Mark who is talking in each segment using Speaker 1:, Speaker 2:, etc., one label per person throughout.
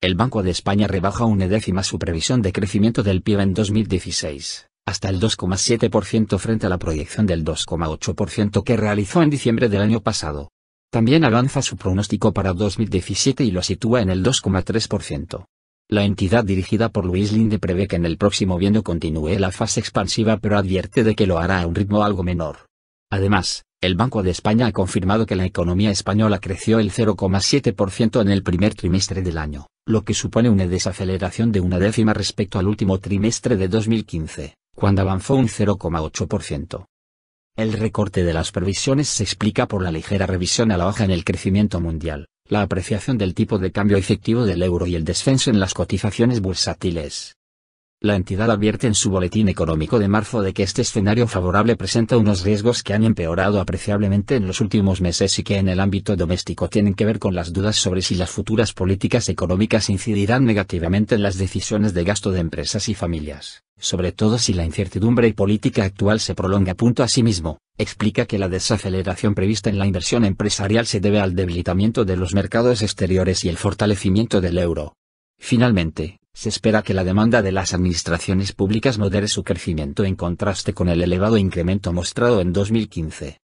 Speaker 1: El Banco de España rebaja una décima su previsión de crecimiento del PIB en 2016, hasta el 2,7% frente a la proyección del 2,8% que realizó en diciembre del año pasado. También avanza su pronóstico para 2017 y lo sitúa en el 2,3%. La entidad dirigida por Luis Linde prevé que en el próximo viento continúe la fase expansiva pero advierte de que lo hará a un ritmo algo menor. Además, el Banco de España ha confirmado que la economía española creció el 0,7% en el primer trimestre del año, lo que supone una desaceleración de una décima respecto al último trimestre de 2015, cuando avanzó un 0,8%. El recorte de las previsiones se explica por la ligera revisión a la hoja en el crecimiento mundial, la apreciación del tipo de cambio efectivo del euro y el descenso en las cotizaciones bursátiles. La entidad advierte en su boletín económico de marzo de que este escenario favorable presenta unos riesgos que han empeorado apreciablemente en los últimos meses y que en el ámbito doméstico tienen que ver con las dudas sobre si las futuras políticas económicas incidirán negativamente en las decisiones de gasto de empresas y familias, sobre todo si la incertidumbre política actual se prolonga. punto Asimismo, explica que la desaceleración prevista en la inversión empresarial se debe al debilitamiento de los mercados exteriores y el fortalecimiento del euro. Finalmente, se espera que la demanda de las administraciones públicas modere su crecimiento en contraste con el elevado incremento mostrado en 2015.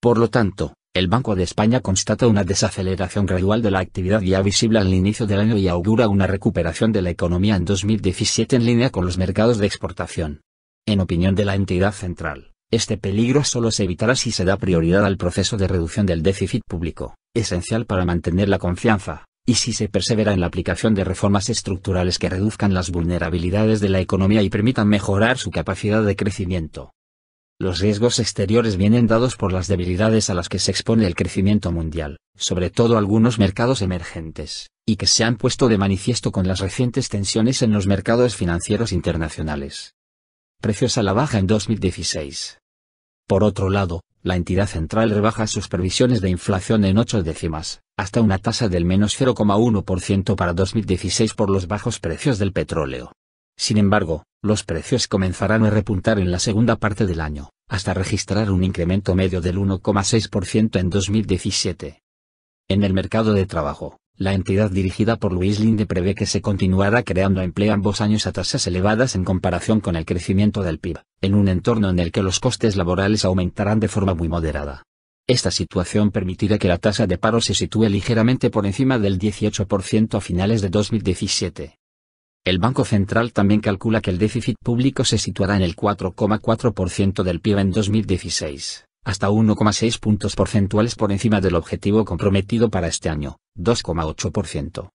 Speaker 1: Por lo tanto, el Banco de España constata una desaceleración gradual de la actividad ya visible al inicio del año y augura una recuperación de la economía en 2017 en línea con los mercados de exportación. En opinión de la entidad central, este peligro solo se evitará si se da prioridad al proceso de reducción del déficit público, esencial para mantener la confianza, y si se persevera en la aplicación de reformas estructurales que reduzcan las vulnerabilidades de la economía y permitan mejorar su capacidad de crecimiento. Los riesgos exteriores vienen dados por las debilidades a las que se expone el crecimiento mundial, sobre todo algunos mercados emergentes, y que se han puesto de manifiesto con las recientes tensiones en los mercados financieros internacionales. Precios a la baja en 2016. Por otro lado, la entidad central rebaja sus previsiones de inflación en ocho décimas, hasta una tasa del menos 0,1% para 2016 por los bajos precios del petróleo. Sin embargo, los precios comenzarán a repuntar en la segunda parte del año, hasta registrar un incremento medio del 1,6% en 2017. En el mercado de trabajo, la entidad dirigida por Luis Linde prevé que se continuará creando empleo ambos años a tasas elevadas en comparación con el crecimiento del PIB, en un entorno en el que los costes laborales aumentarán de forma muy moderada. Esta situación permitirá que la tasa de paro se sitúe ligeramente por encima del 18% a finales de 2017. El Banco Central también calcula que el déficit público se situará en el 4,4% del PIB en 2016, hasta 1,6 puntos porcentuales por encima del objetivo comprometido para este año, 2,8%.